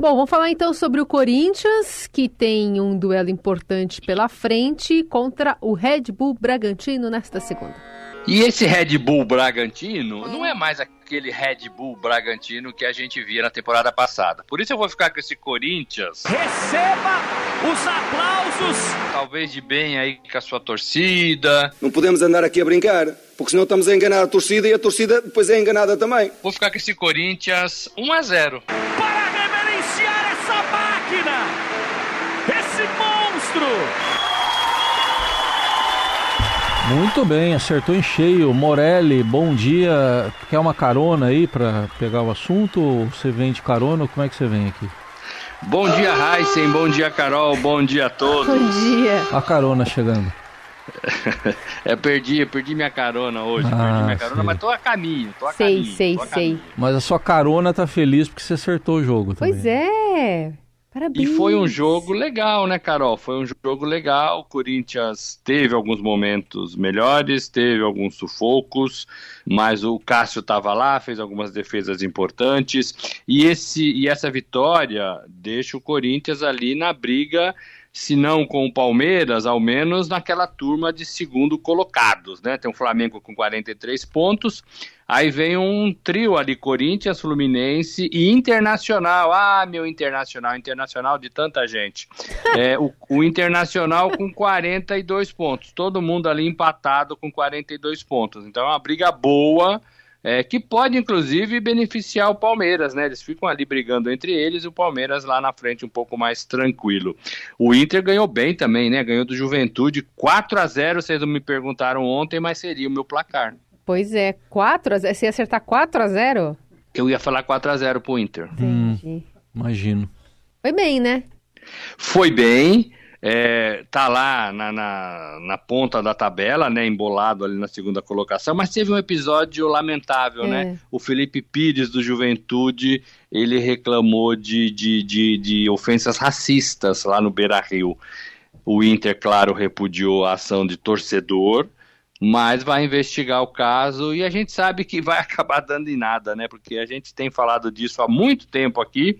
Bom, vamos falar então sobre o Corinthians, que tem um duelo importante pela frente contra o Red Bull Bragantino nesta segunda. E esse Red Bull Bragantino não é mais aquele Red Bull Bragantino que a gente via na temporada passada. Por isso eu vou ficar com esse Corinthians. Receba os aplausos! Talvez de bem aí com a sua torcida. Não podemos andar aqui a brincar porque senão estamos a enganar a torcida e a torcida depois é enganada também. Vou ficar com esse Corinthians 1 a 0 essa máquina, esse monstro. Muito bem, acertou em cheio. Morelli, bom dia. Quer uma carona aí para pegar o assunto? Ou você vem de carona? Como é que você vem aqui? Bom dia, Heisen. Bom dia, Carol. Bom dia a todos. Bom dia. A carona chegando. é, perdi, perdi minha carona hoje, ah, perdi minha carona, sei. mas tô a caminho, tô a sei, caminho. Sei, sei, sei. Mas a sua carona tá feliz porque você acertou o jogo pois também. Pois né? é, Parabéns. E foi um jogo legal, né, Carol? Foi um jogo legal. O Corinthians teve alguns momentos melhores, teve alguns sufocos, mas o Cássio estava lá, fez algumas defesas importantes. E, esse, e essa vitória deixa o Corinthians ali na briga se não com o Palmeiras, ao menos naquela turma de segundo colocados, né? Tem o Flamengo com 43 pontos, aí vem um trio ali, Corinthians, Fluminense e Internacional. Ah, meu Internacional, Internacional de tanta gente. É, o, o Internacional com 42 pontos, todo mundo ali empatado com 42 pontos. Então é uma briga boa é, que pode inclusive beneficiar o Palmeiras, né? Eles ficam ali brigando entre eles e o Palmeiras lá na frente um pouco mais tranquilo. O Inter ganhou bem também, né? Ganhou do Juventude 4 a 0. Vocês não me perguntaram ontem, mas seria o meu placar. Pois é, 4 a 0. Se acertar 4 a 0? Eu ia falar 4 a 0 pro Inter. Hum, imagino. Foi bem, né? Foi bem está é, lá na, na, na, ponta da tabela, né, embolado ali na segunda colocação, mas teve um episódio lamentável, né? é. né? O Felipe Pires do Juventude, ele reclamou de, de, de, de ofensas racistas lá no Beira-Rio. O Inter, claro, repudiou a ação de torcedor, mas vai investigar o caso e a gente sabe que vai acabar dando em nada, né? Porque a gente tem falado disso há muito tempo aqui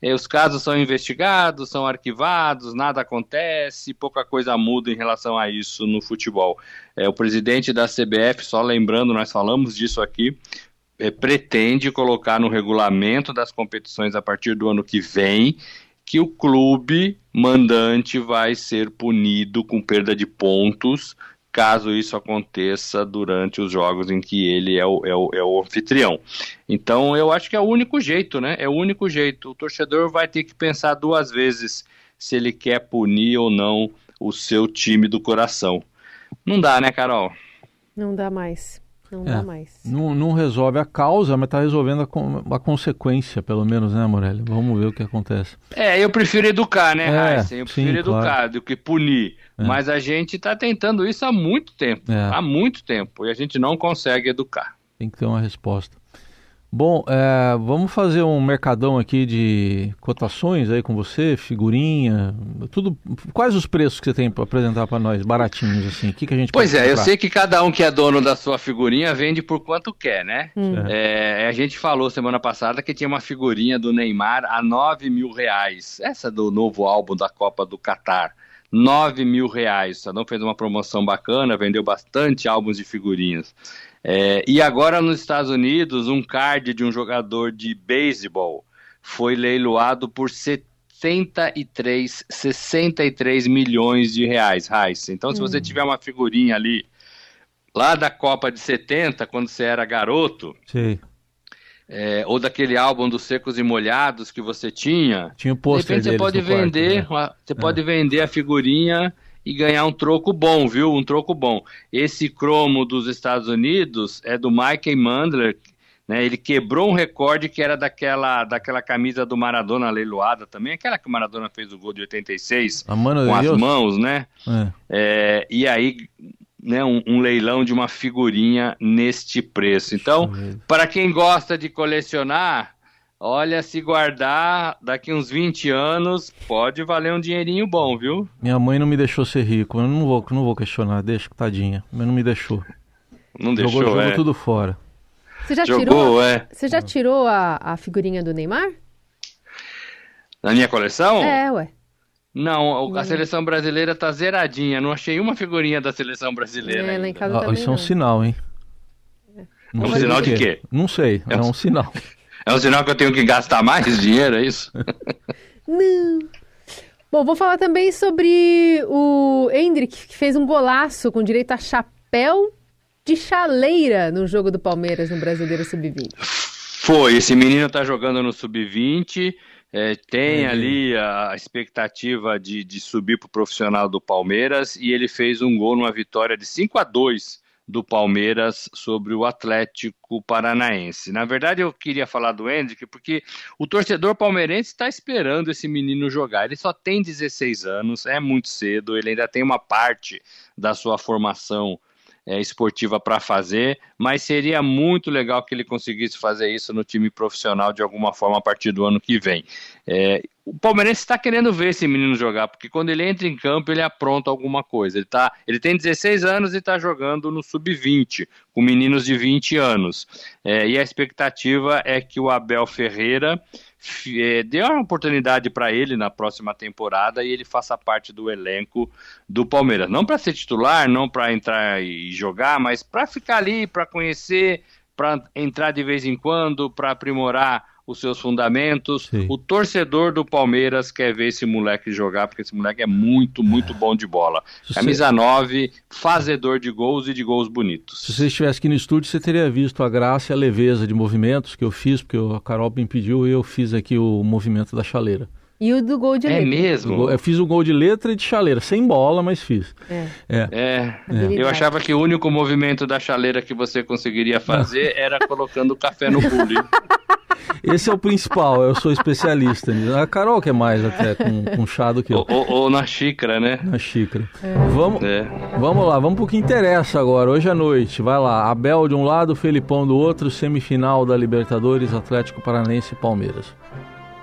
é, os casos são investigados, são arquivados, nada acontece, pouca coisa muda em relação a isso no futebol. É, o presidente da CBF, só lembrando, nós falamos disso aqui, é, pretende colocar no regulamento das competições a partir do ano que vem que o clube mandante vai ser punido com perda de pontos caso isso aconteça durante os jogos em que ele é o, é o, é o anfitrião. Então eu acho que é o único jeito, né? É o único jeito. O torcedor vai ter que pensar duas vezes se ele quer punir ou não o seu time do coração. Não dá, né, Carol? Não dá mais. Não é, dá mais. Não, não, resolve a causa, mas está resolvendo a, a, consequência, pelo menos, né, Morelli? Vamos ver o que acontece. É, eu prefiro educar, né, é, Eu prefiro sim, educar claro. do que punir. É. Mas a gente está tentando isso há muito tempo, é. há muito tempo, e a gente não consegue educar. Tem que ter uma resposta. Bom, é, vamos fazer um mercadão aqui de cotações aí com você, figurinha, tudo. Quais os preços que você tem para apresentar para nós, baratinhos assim? O que, que a gente? Pois é, comprar? eu sei que cada um que é dono da sua figurinha vende por quanto quer, né? Hum. É, a gente falou semana passada que tinha uma figurinha do Neymar a 9 mil reais, essa do novo álbum da Copa do Catar. 9 mil reais. O Estadão fez uma promoção bacana, vendeu bastante álbuns de figurinhas. É, e agora nos Estados Unidos, um card de um jogador de beisebol foi leiloado por 73, 63 milhões de reais, Então, se você hum. tiver uma figurinha ali, lá da Copa de 70, quando você era garoto, Sim. É, ou daquele álbum dos secos e molhados que você tinha. Tinha o um De repente você pode vender, quarto, né? você é. pode vender a figurinha e ganhar um troco bom, viu? Um troco bom. Esse cromo dos Estados Unidos é do Michael Mandler, né? Ele quebrou um recorde que era daquela, daquela camisa do Maradona leiloada também, aquela que o Maradona fez o gol de 86 a mano com as Deus. mãos, né? É. é e aí né, um, um, leilão de uma figurinha neste preço. Então, para quem gosta de colecionar, olha, se guardar daqui uns 20 anos, pode valer um dinheirinho bom, viu? Minha mãe não me deixou ser rico, eu não vou, não vou questionar, deixa, tadinha, mas não me deixou. Não jogou, deixou, jogou, é. tudo fora. Você já jogou, tirou, é. Você já tirou a, a figurinha do Neymar? Na minha coleção? É, ué. Não, a seleção brasileira tá zeradinha. Não achei uma figurinha da seleção brasileira. É, ah, isso não. é um sinal, hein? É, é um sinal de quê? Não sei, é, é um... um sinal. É um sinal que eu tenho que gastar mais dinheiro, é isso? não. Bom, vou falar também sobre o Hendrick, que fez um golaço com direito a chapéu de chaleira no jogo do Palmeiras no Brasileiro Sub-20. Foi, esse menino tá jogando no Sub-20. É, tem uhum. ali a expectativa de, de subir para o profissional do Palmeiras e ele fez um gol numa vitória de 5 a 2 do Palmeiras sobre o Atlético Paranaense. Na verdade, eu queria falar do Hendrick porque o torcedor palmeirense está esperando esse menino jogar. Ele só tem 16 anos, é muito cedo, ele ainda tem uma parte da sua formação é, esportiva para fazer, mas seria muito legal que ele conseguisse fazer isso no time profissional de alguma forma a partir do ano que vem. É, o Palmeirense está querendo ver esse menino jogar, porque quando ele entra em campo, ele apronta alguma coisa. Ele, tá, ele tem 16 anos e está jogando no sub-20, com meninos de 20 anos. É, e a expectativa é que o Abel Ferreira é, dê uma oportunidade para ele na próxima temporada e ele faça parte do elenco do Palmeiras. Não para ser titular, não para entrar e jogar, mas para ficar ali, para conhecer, para entrar de vez em quando, para aprimorar os seus fundamentos. Sim. O torcedor do Palmeiras quer ver esse moleque jogar, porque esse moleque é muito, muito é. bom de bola. Camisa 9, fazedor de gols e de gols bonitos. Se você estivesse aqui no estúdio, você teria visto a graça e a leveza de movimentos que eu fiz, porque a Carol me pediu e eu fiz aqui o movimento da chaleira. E o do gol de é letra. É mesmo? Eu fiz o gol de letra e de chaleira, sem bola, mas fiz. É. É. é. é. Eu achava que o único movimento da chaleira que você conseguiria fazer Não. era colocando o café no bule. Esse é o principal, eu sou especialista. A Carol que é mais até com, com chá do que eu. Ou, ou na xícara, né? Na xícara. É. Vamos, é. vamos lá, vamos pro que interessa agora, hoje à noite. Vai lá, Abel de um lado, Felipão do outro, semifinal da Libertadores, Atlético Paranense e Palmeiras.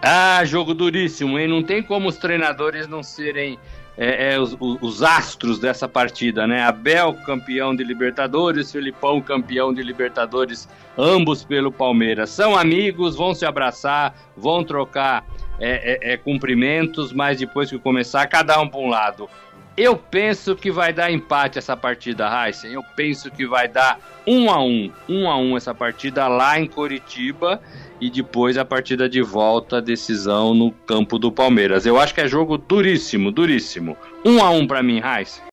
Ah, jogo duríssimo, hein? Não tem como os treinadores não serem é, é os, os, astros dessa partida, né? Abel, campeão de Libertadores, Felipão, campeão de Libertadores, ambos pelo Palmeiras. São amigos, vão se abraçar, vão trocar é, é, é cumprimentos, mas depois que começar, cada um para um lado. Eu penso que vai dar empate essa partida, Heisen. Eu penso que vai dar um a um, um a um essa partida lá em Curitiba e depois a partida de volta, decisão no campo do Palmeiras. Eu acho que é jogo duríssimo, duríssimo. Um a um para mim, Raiz.